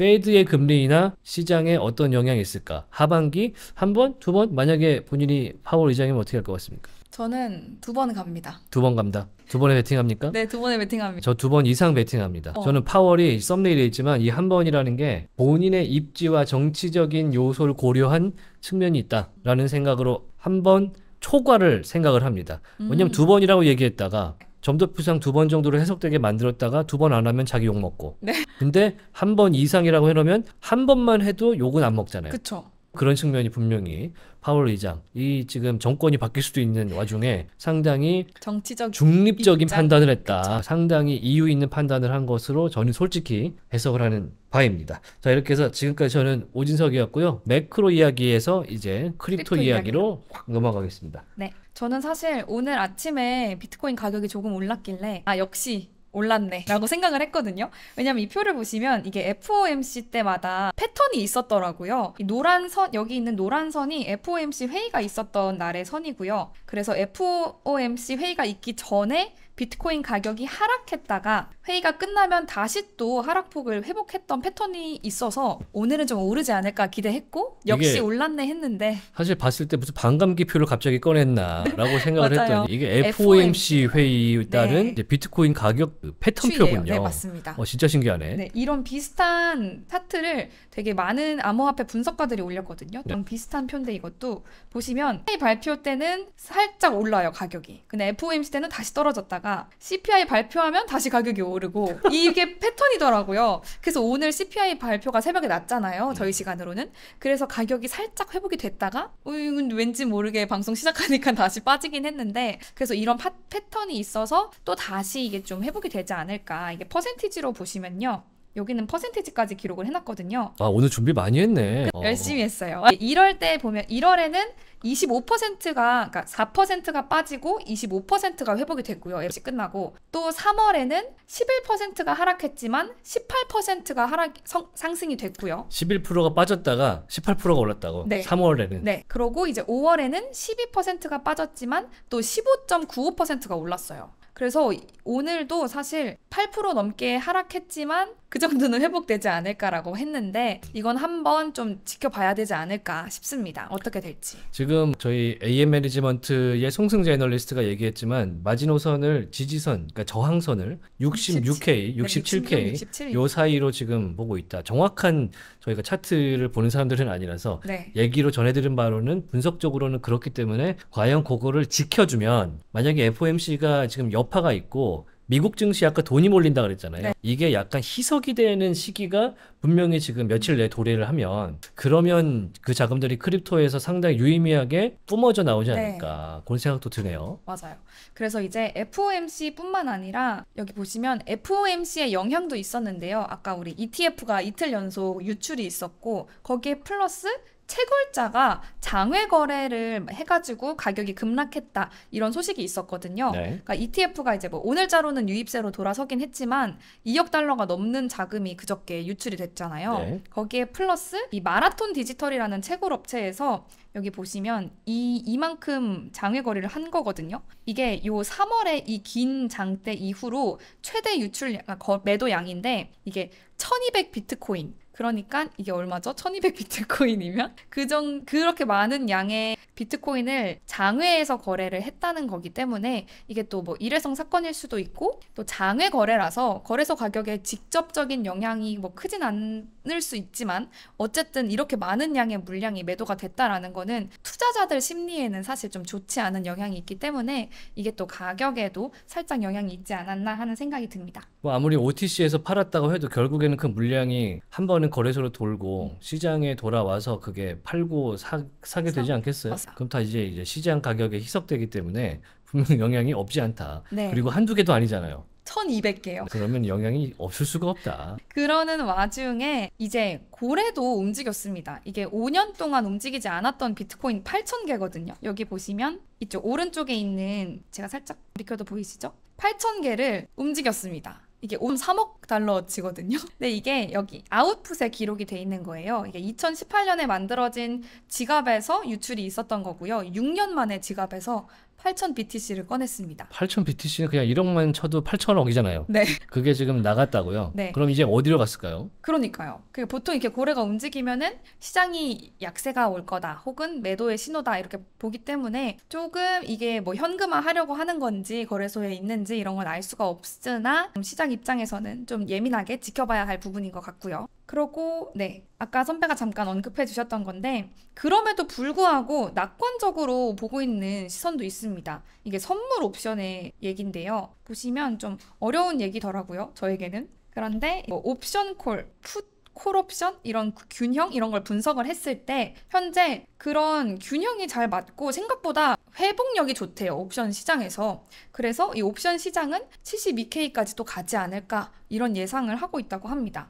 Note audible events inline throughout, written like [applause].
페이드의 금리나 시장에 어떤 영향이 있을까? 하반기 한 번, 두 번? 만약에 본인이 파월 의장이면 어떻게 할 것 같습니까? 저는 두 번 갑니다. 두번 간다. 두 번에 베팅합니까? 네, 두 번에 베팅합니다. 저 두 번 이상 베팅합니다. 어. 저는 파월이 썸네일에 있지만 이 한 번이라는 게 본인의 입지와 정치적인 요소를 고려한 측면이 있다라는 생각으로 한 번 초과를 생각을 합니다. 왜냐면 음. 두 번이라고 얘기했다가 점도표상 두 번 정도로 해석되게 만들었다가 두 번 안 하면 자기 욕 먹고. 네. 근데 한 번 이상이라고 해놓으면 한 번만 해도 욕은 안 먹잖아요. 그쵸. 그런 측면이 분명히 파월 의장 이 지금 정권이 바뀔 수도 있는 와중에 상당히 정치적 중립적인 입장? 판단을 했다. 그쵸. 상당히 이유 있는 판단을 한 것으로 저는 솔직히 해석을 하는 바입니다. 자 이렇게 해서 지금까지 저는 오진석이었고요. 매크로 이야기에서 이제 크립토, 크립토 이야기로 확 넘어가겠습니다. 네. 저는 사실 오늘 아침에 비트코인 가격이 조금 올랐길래 아 역시 올랐네 라고 생각을 했거든요 왜냐면 이 표를 보시면 이게 FOMC 때마다 패턴이 있었더라고요 노란 선 여기 있는 노란 선이 FOMC 회의가 있었던 날의 선이고요 그래서 FOMC 회의가 있기 전에 비트코인 가격이 하락했다가 회의가 끝나면 다시 또 하락폭을 회복했던 패턴이 있어서 오늘은 좀 오르지 않을까 기대했고 역시 올랐네 했는데 사실 봤을 때 무슨 반감기표를 갑자기 꺼냈나라고 [laughs] 생각을 했더니 이게 FOMC 회의 따른 네. 비트코인 가격 그 패턴표군요. 네, 맞습니다. 어, 진짜 신기하네. 네, 이런 비슷한 차트를 되게 많은 암호화폐 분석가들이 올렸거든요. 네. 비슷한 편인데 이것도 보시면 회의 발표 때는 살짝 올라요 가격이. 근데 FOMC 때는 다시 떨어졌다가 있다가 아, CPI 발표하면 다시 가격이 오르고 이게 [laughs] 패턴이더라고요. 그래서 오늘 CPI 발표가 새벽에 났잖아요. 네. 저희 시간으로는. 그래서 가격이 살짝 회복이 됐다가 어, 왠지 모르게 방송 시작하니까 [laughs] 다시 빠지긴 했는데 그래서 이런 파, 패턴이 있어서 또 다시 이게 좀 회복이 되지 않을까. 이게 퍼센티지로 보시면요. 여기는 퍼센티지까지 기록을 해놨거든요. 아 오늘 준비 많이 했네. 네, 어. 열심히 했어요. 이럴 때 보면 1월에는 25%가 그러니까 4%가 빠지고 25%가 회복이 됐고요. FC 끝나고 또 3월에는 11%가 하락했지만 18%가 하락 성, 상승이 됐고요. 11%가 빠졌다가 18%가 올랐다고. 네. 3월에는. 네. 그러고 이제 5월에는 12%가 빠졌지만 또 15.95%가 올랐어요. 그래서 오늘도 사실 8% 넘게 하락했지만 그 정도는 회복되지 않을까라고 했는데 이건 한번 좀 지켜봐야 되지 않을까 싶습니다. 어떻게 될지. 지금 저희 AM 매니지먼트의 송승재 애널리스트가 얘기했지만 마지노선을 지지선, 그러니까 저항선을 66K, 67K, 요 사이로 지금 보고 있다. 정확한 저희가 차트를 보는 사람들은 아니라서 네. 얘기로 전해드린 바로는 분석적으로는 그렇기 때문에 과연 그거를 지켜주면 만약에 FOMC가 지금 여파가 있고 미국 증시 아까 돈이 몰린다 그랬잖아요. 네. 이게 약간 희석이 되는 시기가 분명히 지금 며칠 내에 도래를 하면 그러면 그 자금들이 크립토에서 상당히 유의미하게 뿜어져 나오지 네. 않을까 네. 그런 생각도 드네요. 맞아요. 그래서 이제 FOMC뿐만 아니라 여기 보시면 FOMC의 영향도 있었는데요. 아까 우리 ETF가 이틀 연속 유출이 있었고 거기에 플러스 채굴자가 장외 거래를 해가지고 가격이 급락했다 이런 소식이 있었거든요. 네. 그러니까 ETF가 이제 뭐 오늘자로는 유입세로 돌아서긴 했지만 2억 달러가 넘는 자금이 그저께 유출이 됐잖아요. 네. 거기에 플러스 이 마라톤 디지털이라는 채굴 업체에서 여기 보시면 이 이만큼 장외 거래를 한 거거든요. 이게 요 3월에 이 긴 장대 이후로 최대 유출 매도 양인데 이게 1200 비트코인 그러니까 이게 얼마죠? 1200 비트코인이면 그정 그렇게 많은 양의 비트코인을 장외에서 거래를 했다는 거기 때문에 이게 또 뭐 일회성 사건일 수도 있고 또 장외 거래라서 거래소 가격에 직접적인 영향이 뭐 크진 않을 수 있지만 어쨌든 이렇게 많은 양의 물량이 매도가 됐다라는 거는 투자자들 심리에는 사실 좀 좋지 않은 영향이 있기 때문에 이게 또 가격에도 살짝 영향이 있지 않았나 하는 생각이 듭니다. 뭐 아무리 OTC에서 팔았다고 해도 결국에는 그 물량이 한 번은 다른 거래소로 돌고 음. 시장에 돌아와서 그게 팔고 사, 사게 되지 않겠어요? 그럼 다 이제 이제 시장 가격에 희석되기 때문에 분명 영향이 없지 않다. 네. 그리고 한두 개도 아니잖아요. 1200개요. 그러면 영향이 없을 수가 없다. 그러는 와중에 이제 고래도 움직였습니다. 이게 5년 동안 움직이지 않았던 비트코인 8000개거든요. 여기 보시면 이쪽 오른쪽에 있는 제가 살짝 비켜도 보이시죠? 8000개를 움직였습니다. 이게 온 3억 달러치거든요. [laughs] 근데 이게 여기 아웃풋에 기록이 돼 있는 거예요. 이게 2018년에 만들어진 지갑에서 유출이 있었던 거고요. 6년 만에 지갑에서 8,000BTC를 꺼냈습니다. 8,000BTC는 그냥 1억만 쳐도 8,000억이잖아요. 네. 그게 지금 나갔다고요? 네. 그럼 이제 어디로 갔을까요? 그러니까요. 그 보통 이렇게 고래가 움직이면은 시장이 약세가 올 거다 혹은 매도의 신호다 이렇게 보기 때문에 조금 이게 뭐 현금화 하려고 하는 건지 거래소에 있는지 이런 건 알 수가 없으나 시장 입장에서는 좀 예민하게 지켜봐야 할 부분인 것 같고요. 그러고 네 아까 선배가 잠깐 언급해 주셨던 건데 그럼에도 불구하고 낙관적으로 보고 있는 시선도 있습니다. 이게 선물 옵션의 얘긴데요. 보시면 좀 어려운 얘기더라고요. 저에게는 그런데 뭐 옵션 콜, 풋 콜옵션 이런 그 균형 이런 걸 분석을 했을 때 현재 그런 균형이 잘 맞고 생각보다 회복력이 좋대요 옵션 시장에서 그래서 이 옵션 시장은 72K까지도 가지 않을까 이런 예상을 하고 있다고 합니다.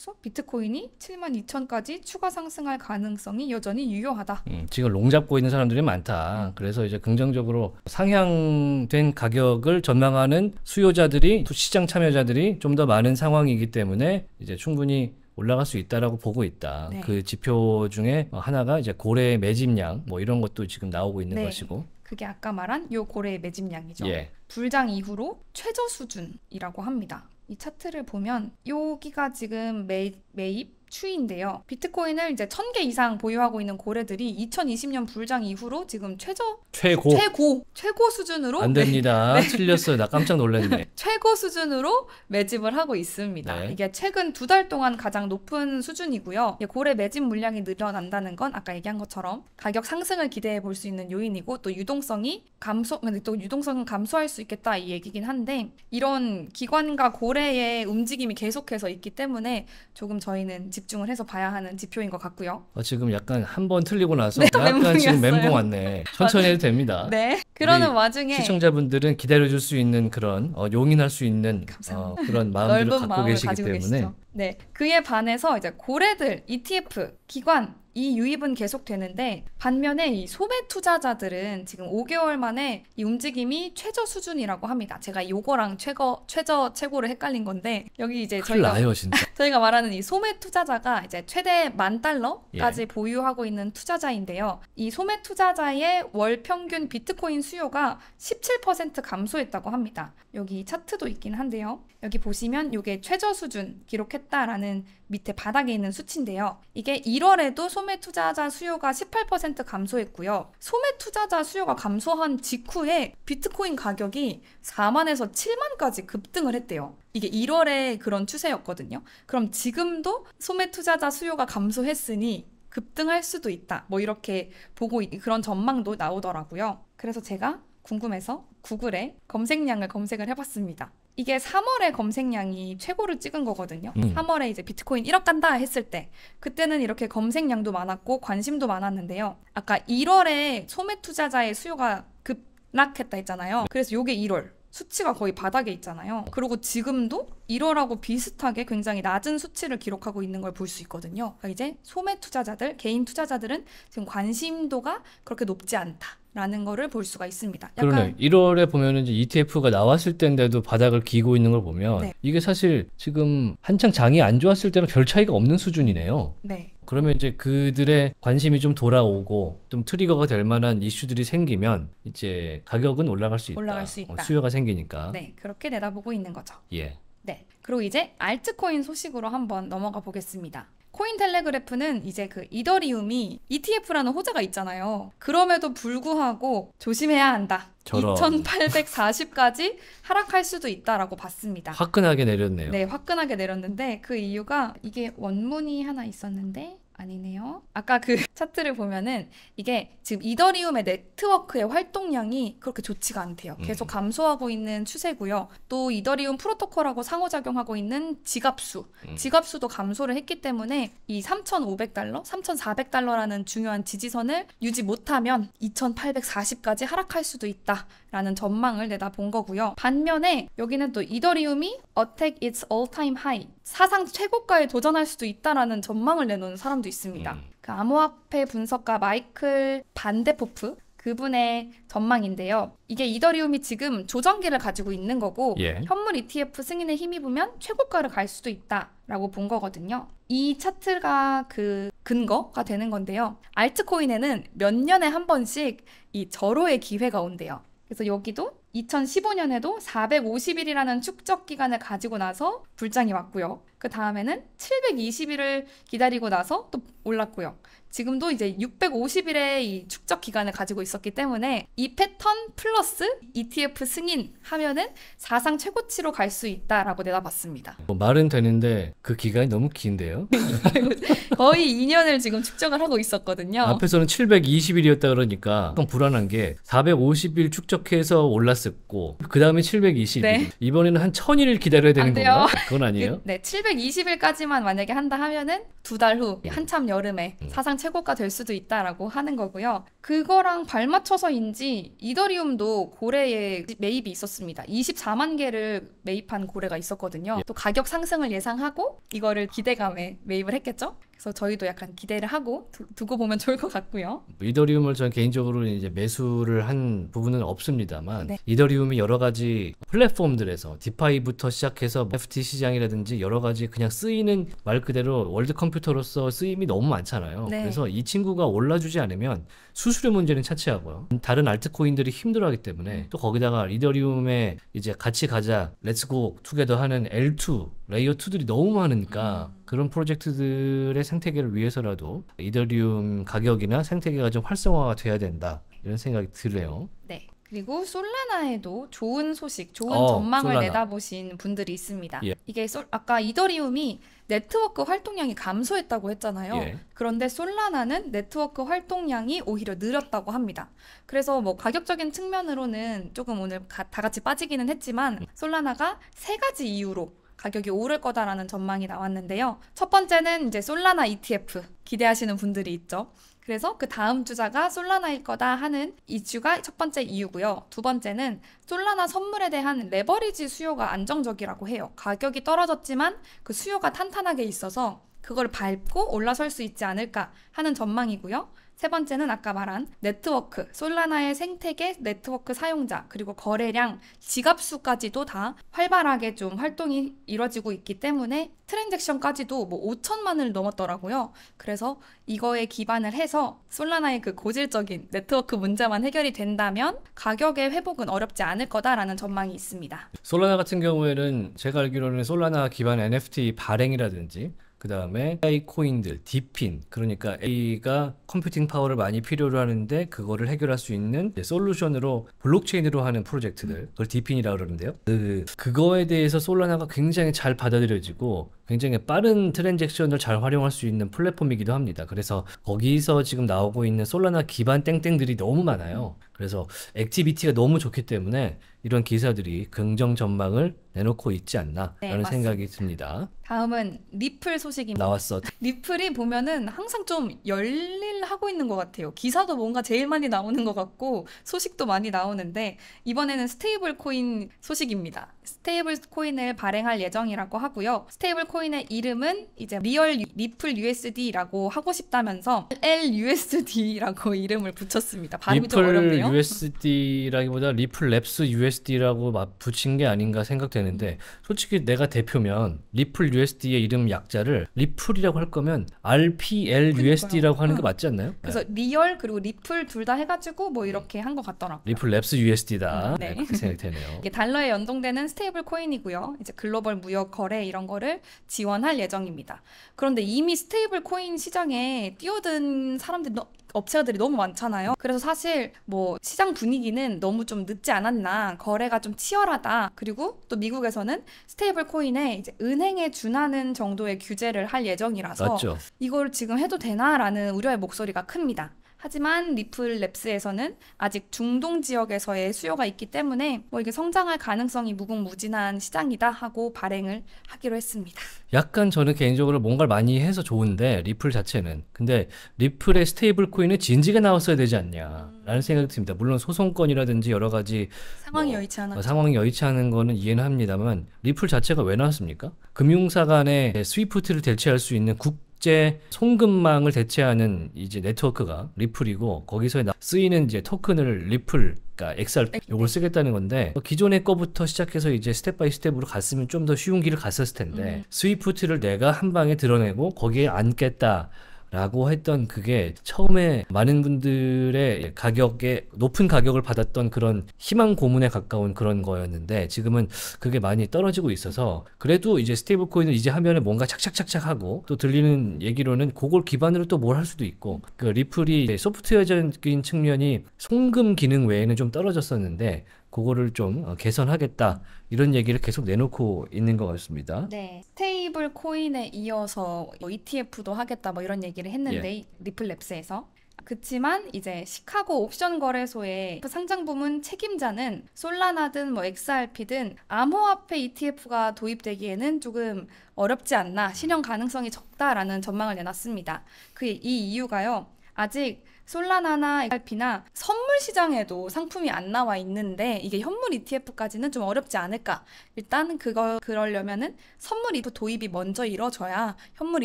그래서 비트코인이 7만 2천까지 추가 상승할 가능성이 여전히 유효하다. 음, 지금 롱 잡고 있는 사람들이 많다. 음. 그래서 이제 긍정적으로 상향된 가격을 전망하는 수요자들이 시장 참여자들이 좀 더 많은 상황이기 때문에 이제 충분히 올라갈 수 있다라고 보고 있다. 네. 그 지표 중에 하나가 이제 고래 매집량 뭐 이런 것도 지금 나오고 있는 네. 것이고. 그게 아까 말한 요 고래 매집량이죠. 예. 불장 이후로 최저 수준이라고 합니다. 이 차트를 보면 여기가 지금 매, 매입 추이인데요. 비트코인을 이제 1000개 이상 보유하고 있는 고래들이 2020년 불장 이후로 지금 최저 최고 최고 최고 수준으로 안 됩니다. 네. 틀렸어요. 나 깜짝 놀랐네. [laughs] 최고 수준으로 매집을 하고 있습니다. 네. 이게 최근 두 달 동안 가장 높은 수준이고요. 고래 매집 물량이 늘어난다는 건 아까 얘기한 것처럼 가격 상승을 기대해 볼 수 있는 요인이고 또 유동성이 감소 근데 또 유동성은 감소할 수 있겠다 이 얘기긴 한데 이런 기관과 고래의 움직임이 계속해서 있기 때문에 조금 저희는 집중을 해서 봐야 하는 지표인 것 같고요. 아, 지금 약간 한 번 틀리고 나서 네, 약간 멘붕이 지금 멘붕 왔네. [laughs] 천천히 해도 됩니다. 네. 그러는 와중에 시청자분들은 기다려줄 수 있는 그런 어, 용인할 수 있는 어, 그런 마음들을 갖고 마음을 계시기 때문에 계시죠. 네, 그에 반해서 이제 고래들 ETF 기관 이 유입은 계속되는데 반면에 이 소매 투자자들은 지금 5개월 만에 이 움직임이 최저 수준이라고 합니다. 제가 요거랑 최거 최저 최고를 헷갈린 건데 여기 이제 저희가 나요, [laughs] 저희가 말하는 이 소매 투자자가 이제 최대 만 달러까지 예. 보유하고 있는 투자자인데요. 이 소매 투자자의 월 평균 비트코인 수요가 17% 감소했다고 합니다. 여기 차트도 있긴 한데요. 여기 보시면 이게 최저 수준 기록했다라는 밑에 바닥에 있는 수치인데요. 이게 1월에도 소매 투자자 수요가 18% 감소했고요. 소매 투자자 수요가 감소한 직후에 비트코인 가격이 4만에서 7만까지 급등을 했대요. 이게 1월에 그런 추세였거든요. 그럼 지금도 소매 투자자 수요가 감소했으니 급등할 수도 있다. 뭐 이렇게 보고 그런 전망도 나오더라고요. 그래서 제가 궁금해서 구글에 검색량을 검색을 해봤습니다. 이게 3월에 검색량이 최고를 찍은 거거든요. 음. 3월에 이제 비트코인 1억 간다 했을 때 그때는 이렇게 검색량도 많았고 관심도 많았는데요. 아까 1월에 소매 투자자의 수요가 급락했다 했잖아요. 네. 그래서 이게 1월 수치가 거의 바닥에 있잖아요. 그리고 지금도 1월하고 비슷하게 굉장히 낮은 수치를 기록하고 있는 걸 볼 수 있거든요. 그러니까 이제 소매 투자자들, 개인 투자자들은 지금 관심도가 그렇게 높지 않다. 라는 거를 볼 수가 있습니다. 그러네. 1월에 보면 이제 ETF가 나왔을 때인데도 바닥을 기고 있는 걸 보면 네. 이게 사실 지금 한창 장이 안 좋았을 때랑 별 차이가 없는 수준이네요. 네. 그러면 이제 그들의 관심이 좀 돌아오고 좀 트리거가 될 만한 이슈들이 생기면 이제 가격은 올라갈 수 있다. 올라갈 수 있다. 어, 수요가 생기니까. 네, 그렇게 내다보고 있는 거죠. 예. 네. 그리고 이제 알트코인 소식으로 한번 넘어가 보겠습니다. 코인텔레그래프는 이제 그 이더리움이 ETF라는 호재가 있잖아요. 그럼에도 불구하고 조심해야 한다. 저런. 2840까지 하락할 수도 있다라고 봤습니다. 화끈하게 내렸네요. 네, 화끈하게 내렸는데 그 이유가 이게 원문이 하나 있었는데 아니네요. 아까 그 [laughs] 차트를 보면은 이게 지금 이더리움의 네트워크의 활동량이 그렇게 좋지가 않대요. 음. 계속 감소하고 있는 추세고요. 또 이더리움 프로토콜하고 상호작용하고 있는 지갑수, 음. 지갑수도 감소를 했기 때문에 이 3,500달러, 3,400달러라는 중요한 지지선을 유지 못하면 2,840까지 하락할 수도 있다라는 전망을 내다본 거고요. 반면에 여기는 또 이더리움이 어택 its all-time high, 사상 최고가에 도전할 수도 있다라는 전망을 내놓은 사람도 있습니다. 음. 그 암호화폐 분석가 마이클 반데포프 그분의 전망인데요. 이게 이더리움이 지금 조정기를 가지고 있는 거고 예. 현물 ETF 승인에 힘입으면 최고가를 갈 수도 있다라고 본 거거든요. 이 차트가 그 근거가 되는 건데요. 알트코인에는 몇 년에 한 번씩 이 절호의 기회가 온대요. 그래서 여기도 2015년에도 450일이라는 축적 기간을 가지고 나서 불장이 왔고요. 그 다음에는 720일을 기다리고 나서 또 올랐고요. 지금도 이제 650일의 이 축적 기간을 가지고 있었기 때문에 이 패턴 플러스 ETF 승인 하면은 사상 최고치로 갈 수 있다라고 내다봤습니다. 뭐 말은 되는데 그 기간이 너무 긴데요? [laughs] 거의 2년을 지금 축적을 하고 있었거든요. 앞에서는 720일이었다 그러니까 좀 불안한 게 450일 축적해서 올랐었고 그 다음에 720일 네. 이번에는 한 1000일을 기다려야 되는 건가? 그건 아니에요? 그, 네, 720일까지만 만약에 한다 하면은 두 달 후 한참 여름에 음. 사상 최고가 될 수도 있다라고 하는 거고요. 그거랑 발맞춰서인지 이더리움도 고래에 매입이 있었습니다. 24만 개를 매입한 고래가 있었거든요. 예. 또 가격 상승을 예상하고 이거를 기대감에 매입을 했겠죠? 그래서 저희도 약간 기대를 하고 두, 고 보면 좋을 것 같고요. 이더리움을 전 개인적으로 이제 매수를 한 부분은 없습니다만 네. 이더리움이 여러 가지 플랫폼들에서 디파이부터 시작해서 FT 시장이라든지 여러 가지 그냥 쓰이는 말 그대로 월드 컴퓨터로서 쓰임이 너무 많잖아요. 네. 그래서 이 친구가 올라주지 않으면 수 수수료 문제는 차치하고요. 다른 알트코인들이 힘들어하기 때문에 또 거기다가 이더리움에 이제 같이 가자, 렛츠고 투게더 하는 L2 레이어 2들이 너무 많으니까 음. 그런 프로젝트들의 생태계를 위해서라도 이더리움 가격이나 생태계가 좀 활성화가 돼야 된다 이런 생각이 들네요 네. 그리고 솔라나에도 좋은 소식, 좋은 어, 전망을 솔라나. 내다보신 분들이 있습니다. 예. 이게 솔, 아까 이더리움이 네트워크 활동량이 감소했다고 했잖아요. 예. 그런데 솔라나는 네트워크 활동량이 오히려 늘었다고 합니다. 그래서 뭐 가격적인 측면으로는 조금 오늘 가, 다 같이 빠지기는 했지만 음. 솔라나가 세 가지 이유로 가격이 오를 거다라는 전망이 나왔는데요. 첫 번째는 이제 솔라나 ETF 기대하시는 분들이 있죠. 그래서 그 다음 주자가 솔라나일 거다 하는 이슈가 첫 번째 이유고요. 두 번째는 솔라나 선물에 대한 레버리지 수요가 안정적이라고 해요. 가격이 떨어졌지만 그 수요가 탄탄하게 있어서 그걸 밟고 올라설 수 있지 않을까 하는 전망이고요. 세 번째는 아까 말한 네트워크, 솔라나의 생태계, 네트워크 사용자, 그리고 거래량, 지갑수까지도 다 활발하게 좀 활동이 이루어지고 있기 때문에 트랜잭션까지도 뭐 5천만을 넘었더라고요. 그래서 이거에 기반을 해서 솔라나의 그 고질적인 네트워크 문제만 해결이 된다면 가격의 회복은 어렵지 않을 거다라는 전망이 있습니다. 솔라나 같은 경우에는 제가 알기로는 솔라나 기반 NFT 발행이라든지 그 다음에 AI 코인들, 디핀 그러니까 AI가 컴퓨팅 파워를 많이 필요로 하는데 그거를 해결할 수 있는 솔루션으로 블록체인으로 하는 프로젝트들 그걸 디핀이라고 그러는데요 그, 그거에 대해서 솔라나가 굉장히 잘 받아들여지고 굉장히 빠른 트랜잭션을 잘 활용할 수 있는 플랫폼이기도 합니다 그래서 거기서 지금 나오고 있는 솔라나 기반 땡땡들이 너무 많아요 그래서 액티비티가 너무 좋기 때문에 이런 기사들이 긍정 전망을 내놓고 있지 않나라는 네, 생각이 듭니다. 다음은 리플 소식입니다. 나왔어. [laughs] 리플이 보면은 항상 좀 열일하고 있는 것 같아요. 기사도 뭔가 제일 많이 나오는 것 같고 소식도 많이 나오는데 이번에는 스테이블 코인 소식입니다. 스테이블 코인을 발행할 예정이라고 하고요. 스테이블 코인의 이름은 이제 리얼 리플 USD라고 하고 싶다면서 LUSD라고 [laughs] 이름을 붙였습니다. 발음이 좀 어렵네요. USD라기보다 리플랩스 USD라고 붙인 게 아닌가 생각되는데 솔직히 내가 대표면 리플 USD의 이름 약자를 리플이라고 할 거면 RPL 그러니까요. USD라고 하는 게 맞지 않나요? 그래서 네. 리얼 그리고 리플 둘 다 해가지고 뭐 이렇게 한 것 같더라고요. 리플랩스 USD다. 음, 네. 네, 생각되네요. 이게 달러에 연동되는 스테이블 코인이고요. 이제 글로벌 무역 거래 이런 거를 지원할 예정입니다. 그런데 이미 스테이블 코인 시장에 뛰어든 사람들 업체들이 너무 많잖아요. 그래서 사실 뭐 시장 분위기는 너무 좀 늦지 않았나, 거래가 좀 치열하다. 그리고 또 미국에서는 스테이블 코인에 이제 은행에 준하는 정도의 규제를 할 예정이라서 맞죠. 이걸 지금 해도 되나라는 우려의 목소리가 큽니다. 하지만 리플랩스에서는 아직 중동 지역에서의 수요가 있기 때문에 뭐 이게 성장할 가능성이 무궁무진한 시장이다 하고 발행을 하기로 했습니다. 약간 저는 개인적으로 뭔가를 많이 해서 좋은데 리플 자체는 근데 리플의 스테이블 코인은 진지게 나왔어야 되지 않냐라는 생각이 듭니다. 물론 소송권이라든지 여러 가지 상황이 뭐, 여의치 않아 상황이 여의치 않은 거는 이해는 합니다만 리플 자체가 왜 나왔습니까? 금융사 간의 스위프트를 대체할 수 있는 국 국제 송금망을 대체하는 이제 네트워크가 리플이고 거기서 쓰이는 이제 토큰을 리플 그러니까 XRP 요걸 쓰겠다는 건데 뭐 기존의 거부터 시작해서 이제 스텝 바이 스텝으로 갔으면 좀 더 쉬운 길을 갔었을 텐데 음. 스위프트를 내가 한 방에 드러내고 거기에 앉겠다 라고 했던 그게 처음에 많은 분들의 가격에 높은 가격을 받았던 그런 희망 고문에 가까운 그런 거였는데 지금은 그게 많이 떨어지고 있어서 그래도 이제 스테이블 코인은 이제 하면은 뭔가 착착착착 하고 또 들리는 얘기로는 그걸 기반으로 또 뭘 할 수도 있고 그 리플이 소프트웨어적인 측면이 송금 기능 외에는 좀 떨어졌었는데 그거를 좀 어, 개선하겠다 이런 얘기를 계속 내놓고 있는 것 같습니다. 네, 스테이블 코인에 이어서 뭐 ETF도 하겠다 뭐 이런 얘기를 했는데 예. 리플랩스에서 그치만 이제 시카고 옵션 거래소의 상장 부문 책임자는 솔라나든 뭐 XRP든 암호화폐 ETF가 도입되기에는 조금 어렵지 않나 실현 가능성이 적다라는 전망을 내놨습니다. 그 이 이유가요. 아직 솔라나나 XRP나 선물 시장에도 상품이 안 나와 있는데 이게 현물 ETF까지는 좀 어렵지 않을까. 일단 그거 그러려면은 선물 ETF 도입이 먼저 이뤄져야 현물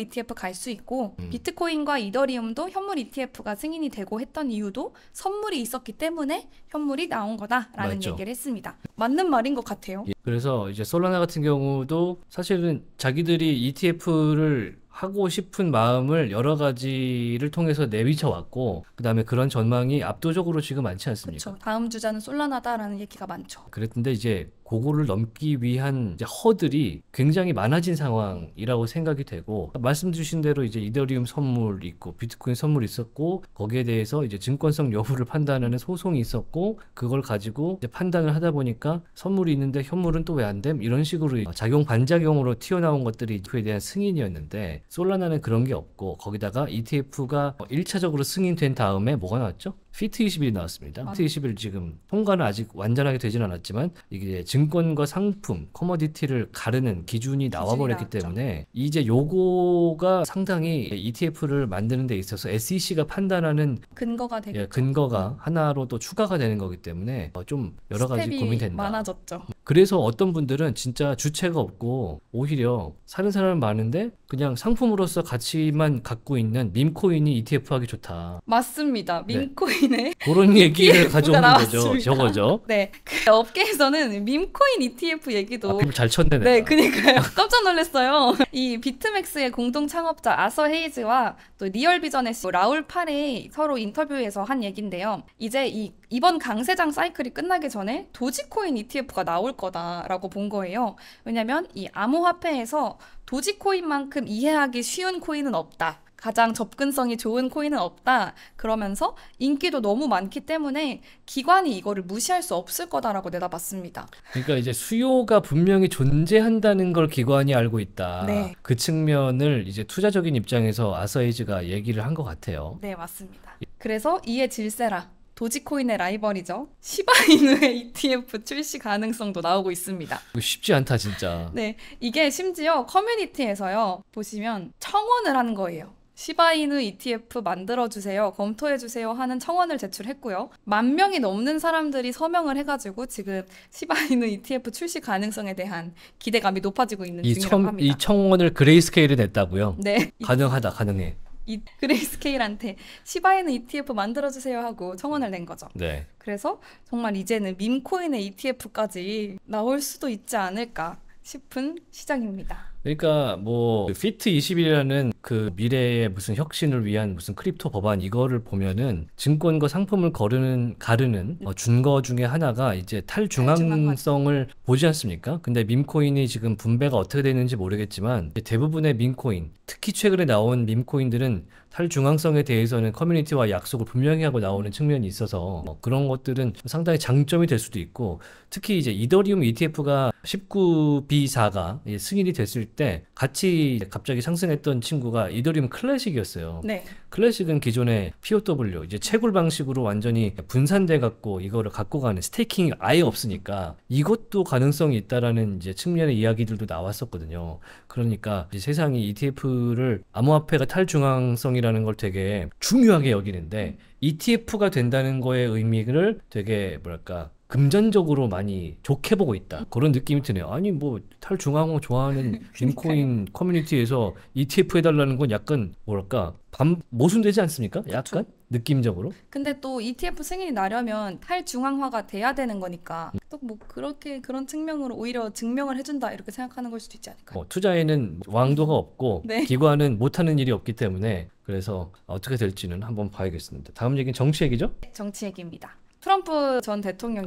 ETF 갈 수 있고 음. 비트코인과 이더리움도 현물 ETF가 승인이 되고 했던 이유도 선물이 있었기 때문에 현물이 나온 거다라는 맞죠. 얘기를 했습니다. 맞는 말인 것 같아요. 예. 그래서 이제 솔라나 같은 경우도 사실은 자기들이 ETF를 하고 싶은 마음을 여러 가지를 통해서 내비쳐 왔고 그다음에 그런 전망이 압도적으로 지금 많지 않습니까? 그렇죠. 다음 주자는 솔라나다라는 얘기가 많죠. 그랬는데 이제 그거를 넘기 위한 허들이 굉장히 많아진 상황이라고 생각이 되고 말씀 주신 대로 이제 이더리움 선물 있고 비트코인 선물 있었고 거기에 대해서 이제 증권성 여부를 판단하는 소송이 있었고 그걸 가지고 판단을 하다 보니까 선물이 있는데 현물은 또 왜 안 됨? 이런 식으로 어, 작용 반작용으로 튀어나온 것들이 그에 대한 승인이었는데 솔라나는 그런 게 없고 거기다가 ETF가 1차적으로 어, 승인된 다음에 뭐가 나왔죠? 피트 21이 나왔습니다. 아, 피트 21 지금 통과는 아직 완전하게 되진 않았지만 이게 증권과 상품, 커머디티를 가르는 기준이 나와버렸기 때문에 이제 요거가 상당히 ETF를 만드는 데 있어서 SEC가 판단하는 근거가 되겠죠. 예, 근거가 하나로 또 추가가 되는 거기 때문에 어, 좀 여러 가지 고민된다. 많아졌죠. 그래서 어떤 분들은 진짜 주체가 없고 오히려 사는 사람은 많은데 그냥 상품으로서 가치만 갖고 있는 밈코인이 ETF 하기 좋다. 맞습니다. 밈코인의 네. 그런 [laughs] 얘기를 e 가져오 거죠. 저거죠. 네. 그 업계에서는 밈코인 ETF 얘기도 아, 잘 쳤네. 네, 그니까요. [laughs] 깜짝 놀랐어요. 이 비트맥스의 공동 창업자 아서 헤이즈와 또 리얼비전의 라울 파레 서로 인터뷰에서 한 얘긴데요. 이제 이 이번 강세장 사이클이 끝나기 전에 도지코인 ETF가 나올 거다라고 본 거예요. 왜냐면 이 암호화폐에서 도지코인만큼 이해하기 쉬운 코인은 없다. 가장 접근성이 좋은 코인은 없다. 그러면서 인기도 너무 많기 때문에 기관이 이거를 무시할 수 없을 거다라고 내다봤습니다. 그러니까 이제 수요가 분명히 존재한다는 걸 기관이 알고 있다. 네. 그 측면을 이제 투자적인 입장에서 아서이즈가 에 얘기를 한 것 같아요. 네, 맞습니다. 그래서 이에 질세라. 도지코인의 라이벌이죠. 시바이누의 ETF 출시 가능성도 나오고 있습니다. 쉽지 않다 진짜. 네, 이게 심지어 커뮤니티에서요. 보시면 청원을 한 거예요. 시바이누 ETF 만들어주세요, 검토해주세요 하는 청원을 제출했고요. 만 명이 넘는 사람들이 서명을 해가지고 지금 시바이누 ETF 출시 가능성에 대한 기대감이 높아지고 있는 중이라고 청, 합니다. 이 청원을 그레이스케일에 냈다고요? 네. 가능하다, 가능해. 이 그레이스케일한테 시바에는 ETF 만들어주세요 하고 청원을 낸 거죠. 네. 그래서 정말 이제는 밈코인의 ETF까지 나올 수도 있지 않을까 싶은 시장입니다. 그러니까 뭐 네. 피트 21이라는 그 미래의 무슨 혁신을 위한 무슨 크립토 법안 이거를 보면은 증권과 상품을 거르는 가르는 어, 준거 중에 하나가 이제 탈중앙성을 보지 않습니까? 근데 밈코인이 지금 분배가 어떻게 되는지 모르겠지만 대부분의 밈코인 특히 최근에 나온 밈코인들은 탈중앙성에 대해서는 커뮤니티와 약속을 분명히 하고 나오는 측면이 있어서 뭐 그런 것들은 상당히 장점이 될 수도 있고 특히 이제 이더리움 ETF가 19B4가 예, 승인이 됐을 때때 같이 갑자기 상승했던 친구가 이더리움 클래식이었어요. 네. 클래식은 기존의 POW 이제 채굴 방식으로 완전히 분산돼 갖고 이거를 갖고 가는 스테이킹이 아예 없으니까 이것도 가능성이 있다라는 이제 측면의 이야기들도 나왔었거든요. 그러니까 이제 세상이 ETF를 암호화폐가 탈중앙성이라는 걸 되게 중요하게 여기는데 ETF가 된다는 거의 의미를 되게 뭐랄까 금전적으로 많이 좋게 보고 있다 그런 느낌이 드네요. 아니 뭐 탈중앙호 좋아하는 [laughs] 빈코인 커뮤니티에서 ETF 해달라는 건 약간 뭐랄까 반 모순되지 않습니까? 약간 그쵸? 느낌적으로. 근데 또 ETF 승인이 나려면 탈중앙화가 돼야 되는 거니까 또 뭐 그렇게 그런 측면으로 오히려 증명을 해준다 이렇게 생각하는 걸 수도 있지 않을까. 어, 뭐 투자에는 왕도가 없고 네. 기관은 못하는 일이 없기 때문에 그래서 어떻게 될지는 한번 봐야겠습니다. 다음 얘기는 정치 얘기죠? 네, 정치 얘기입니다. 트럼프 전 대통령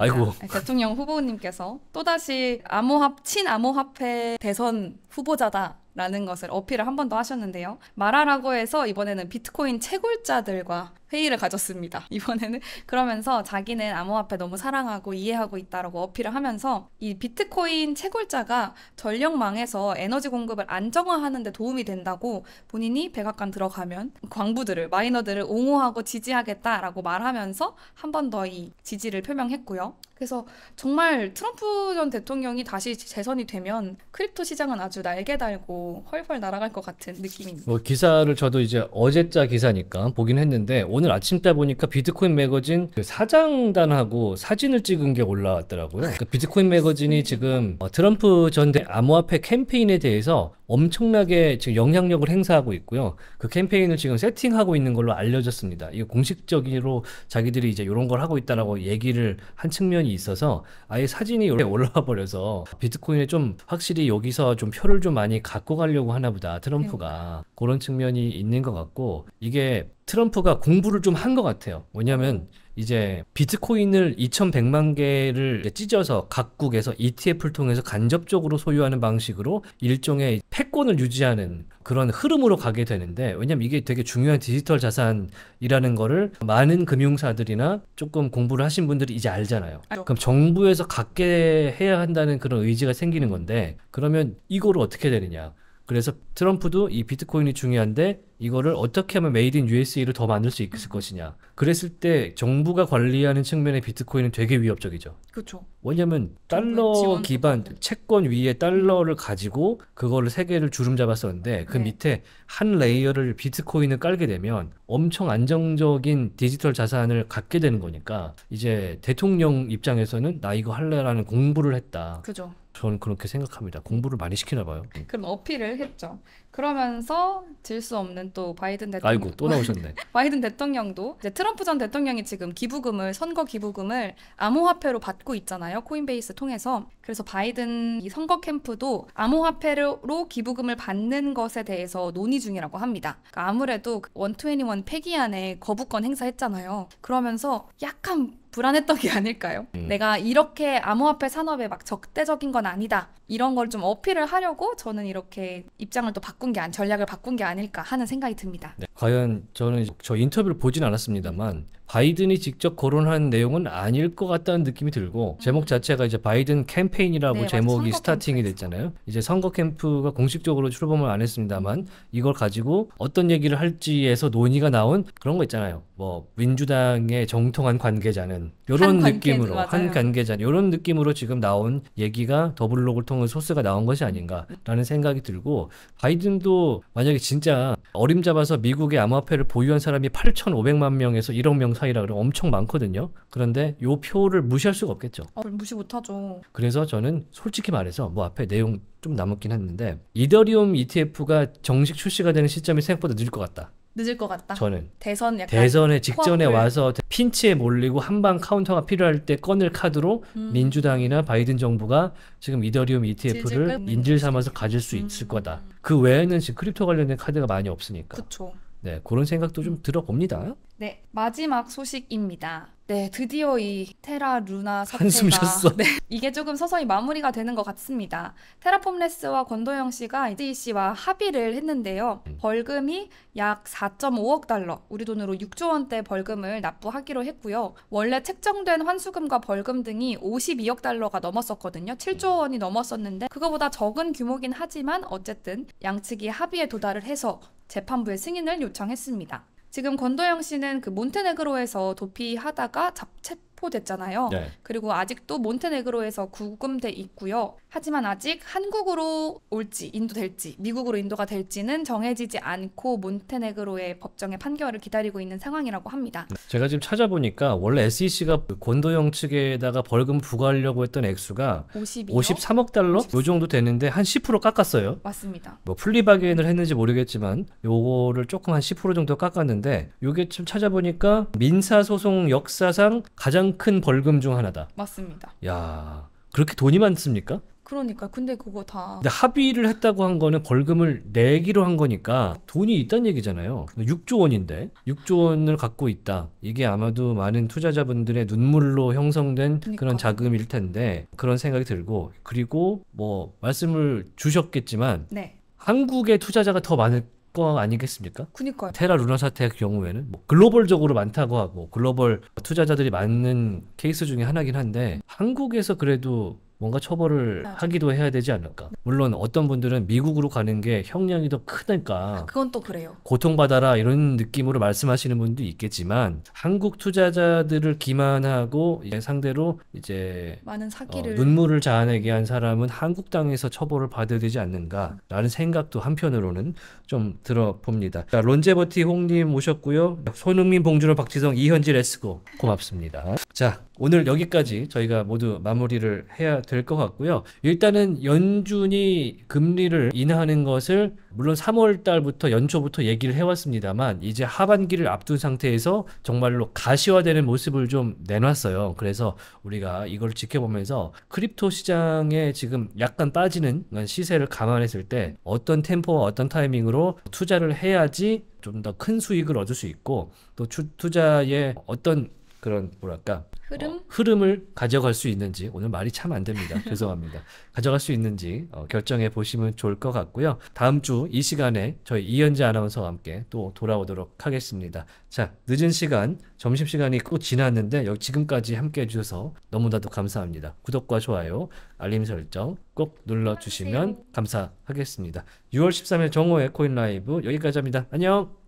대통령 후보님께서 또다시 암호합 친암호화폐 대선 후보자다라는 것을 어필을 한 번 더 하셨는데요. 마라라고 해서 이번에는 비트코인 채굴자들과 회의를 가졌습니다. [laughs] 이번에는 그러면서 자기는 암호화폐 너무 사랑하고 이해하고 있다라고 어필을 하면서 이 비트코인 채굴자가 전력망에서 에너지 공급을 안정화하는 데 도움이 된다고 본인이 백악관 들어가면 광부들을 마이너들을 옹호하고 지지하겠다라고 말하면서 한 번 더 이 지지를 표명했고요. 그래서 정말 트럼프 전 대통령이 다시 재선이 되면 크립토 시장은 아주 날개 달고 헐헐 날아갈 것 같은 느낌입니다. 뭐 기사를 저도 이제 어제자 기사니까 보긴 했는데 오늘 아침 때 보니까 비트코인 매거진 그 사장단하고 사진을 찍은 게 올라왔더라고요. 그 비트코인 매거진이 지금 어, 트럼프 전대 암호화폐 캠페인에 대해서 엄청나게 지금 영향력을 행사하고 있고요. 그 캠페인을 지금 세팅하고 있는 걸로 알려졌습니다. 이거 공식적으로 자기들이 이제 이런 걸 하고 있다라고 얘기를 한 측면이 있어서 아예 사진이 이렇게 올라와 버려서 비트코인에 좀 확실히 여기서 좀 표를 좀 많이 갖고 가려고 하나 보다 트럼프가 네. 그런 측면이 있는 것 같고 이게 트럼프가 공부를 좀 한 것 같아요. 왜냐하면 이제 비트코인을 2,100만 개를 찢어서 각국에서 ETF를 통해서 간접적으로 소유하는 방식으로 일종의 패권을 유지하는 그런 흐름으로 가게 되는데 왜냐면 이게 되게 중요한 디지털 자산이라는 거를 많은 금융사들이나 조금 공부를 하신 분들이 이제 알잖아요. 아, 그럼 정부에서 갖게 해야 한다는 그런 의지가 생기는 건데 그러면 이거를 어떻게 되느냐? 그래서 트럼프도 이 비트코인이 중요한데 이거를 어떻게 하면 메이드 인 u s a 를더 만들 수 있을 것이냐. 그랬을 때 정부가 관리하는 측면의 비트코인은 되게 위협적이죠. 그렇죠. 왜냐면 달러 기반 채권 위에 달러를 가지고 그거를 세계를 주름 잡았었는데 그 네. 밑에 한 레이어를 비트코인을 깔게 되면 엄청 안정적인 디지털 자산을 갖게 되는 거니까 이제 대통령 입장에서는 나 이거 할래라는 공부를 했다. 그죠. 저는 그렇게 생각합니다. 공부를 많이 시키나 봐요. 음. 그럼 어필을 했죠. 그러면서 질 수 없는 또 바이든 대통령. 아이고 또 나오셨네. [laughs] 바이든 대통령도 이제 트럼프 전 대통령이 지금 기부금을 선거 기부금을 암호화폐로 받고 있잖아요. 코인베이스 통해서. 그래서 바이든 이 선거 캠프도 암호화폐로 기부금을 받는 것에 대해서 논의 중이라고 합니다. 그러니까 아무래도 그 원투애니원 폐기안에 거부권 행사했잖아요. 그러면서 약간 불안했던 게 [laughs] 아닐까요? 음. 내가 이렇게 암호화폐 산업에 막 적대적인 건 아니다. 이런 걸 좀 어필을 하려고 저는 이렇게 입장을 또 바꾼 게, 아 전략을 바꾼 게 아닐까 하는 생각이 듭니다. 네. 과연 저는 저 인터뷰를 보진 않았습니다만 바이든이 직접 거론한 내용은 아닐 것 같다는 느낌이 들고 음. 제목 자체가 이제 바이든 캠페인이라고 네, 제목이 스타팅이 됐잖아요. 이제 선거 캠프가 공식적으로 출범을 안 했습니다만 음. 이걸 가지고 어떤 얘기를 할지에서 논의가 나온 그런 거 있잖아요. 뭐 민주당의 정통한 관계자는 요런 느낌으로 관계, 한 관계자 요런 느낌으로 지금 나온 얘기가 더블록을 통한 소스가 나온 것이 아닌가라는 생각이 들고 바이든도 만약에 진짜 어림잡아서 미국의 암호화폐를 보유한 사람이 8,500만 명에서 1억 명 사이라 그러면 엄청 많거든요. 그런데 요 표를 무시할 수가 없겠죠. 아, 무시 못하죠. 그래서 저는 솔직히 말해서 뭐 앞에 내용 좀 남았긴 했는데 이더리움 ETF가 정식 출시가 되는 시점이 생각보다 늦을 것 같다. 늦을 것 같다. 저는 대선 약간 대선에 직전에 포함을... 와서 핀치에 몰리고 한 방 카운터가 필요할 때 꺼낼 카드로 음. 민주당이나 바이든 정부가 지금 이더리움 ETF를 인질 삼아서 가질 수 음. 있을 거다. 그 외에는 지금 크립토 관련된 카드가 많이 없으니까. 그쵸. 네, 그런 생각도 좀 들어봅니다. 네, 마지막 소식입니다. 네, 드디어 이 테라 루나 사태가 한숨 쉬었어. 네, 이게 조금 서서히 마무리가 되는 것 같습니다. 테라폼레스와 권도영 씨가 이데이 씨와 합의를 했는데요. 벌금이 약 4.5억 달러, 우리 돈으로 6조 원대 벌금을 납부하기로 했고요. 원래 책정된 환수금과 벌금 등이 52억 달러가 넘었었거든요. 7조 원이 넘었었는데 그거보다 적은 규모긴 하지만 어쨌든 양측이 합의에 도달을 해서 재판부의 승인을 요청했습니다. 지금 권도영 씨는 그 몬테네그로에서 도피하다가 잡체포됐잖아요. 네. 그리고 아직도 몬테네그로에서 구금돼 있고요. 하지만 아직 한국으로 올지 인도될지 미국으로 인도가 될지는 정해지지 않고 몬테네그로의 법정의 판결을 기다리고 있는 상황이라고 합니다. 네, 제가 지금 찾아보니까 원래 SEC가 권도영 측에다가 벌금 부과하려고 했던 액수가 52억? 53억 달러 53. 요 정도 되는데 한 10% 깎았어요. 맞습니다. 뭐플리바게을 했는지 모르겠지만 요거를 조금 한 10% 정도 깎았는데 요게 좀 찾아보니까 민사 소송 역사상 가장 큰 벌금 중 하나다. 맞습니다. 야 그렇게 돈이 많습니까? 그러니까 근데 그거 다 근데 합의를 했다고 한 거는 벌금을 내기로 한 거니까 돈이 있다는 얘기잖아요. 6조 원인데 6조 원을 갖고 있다. 이게 아마도 많은 투자자분들의 눈물로 형성된 그러니까. 그런 러니까 자금일 텐데 그런 생각이 들고 그리고 뭐 말씀을 주셨겠지만 네. 한국의 투자자가 더 많을 거 아니겠습니까? 그니까 테라 루나 사태의 경우에는 뭐 글로벌적으로 많다고 하고 글로벌 투자자들이 많은 케이스 중에 하나긴 한데 한국에서 그래도 뭔가 처벌을 맞아. 하기도 해야 되지 않을까. 물론 어떤 분들은 미국으로 가는 게 형량이 더 크니까. 아, 그건 또 그래요. 고통받아라 이런 느낌으로 말씀하시는 분도 있겠지만 한국 투자자들을 기만하고 이제 상대로 이제 많은 어, 사기를 어, 눈물을 자아내게 한 사람은 한국 땅에서 처벌을 받아야 되지 않는가라는 음. 생각도 한편으로는 좀 들어봅니다. 자, 론제버티 홍님 오셨고요. 손흥민, 봉준호, 박지성, 이현지 레츠고 고맙습니다. 자 오늘 여기까지 저희가 모두 마무리를 해야 될것 같고요. 일단은 연준이 금리를 인하하는 것을 물론 3월 달부터 연초부터 얘기를 해왔습니다만 이제 하반기를 앞둔 상태에서 정말로 가시화되는 모습을 좀 내놨어요. 그래서 우리가 이걸 지켜보면서 크립토 시장에 지금 약간 빠지는 시세를 감안했을 때 어떤 템포와 어떤 타이밍으로 투자를 해야지 좀 더 큰 수익을 얻을 수 있고 또투자에 어떤 그런 뭐랄까 흐름 어, 흐름을 가져갈 수 있는지 오늘 말이 참 안 됩니다. [laughs] 죄송합니다. 가져갈 수 있는지 어, 결정해 보시면 좋을 것 같고요. 다음 주 이 시간에 저희 이현재 아나운서와 함께 또 돌아오도록 하겠습니다. 자 늦은 시간 점심 시간이 꼭 지났는데 여기 지금까지 함께해 주셔서 너무나도 감사합니다. 구독과 좋아요 알림 설정 꼭 눌러 주시면 네. 감사하겠습니다. 6월 13일 정오의 코인 라이브 여기까지합니다 안녕.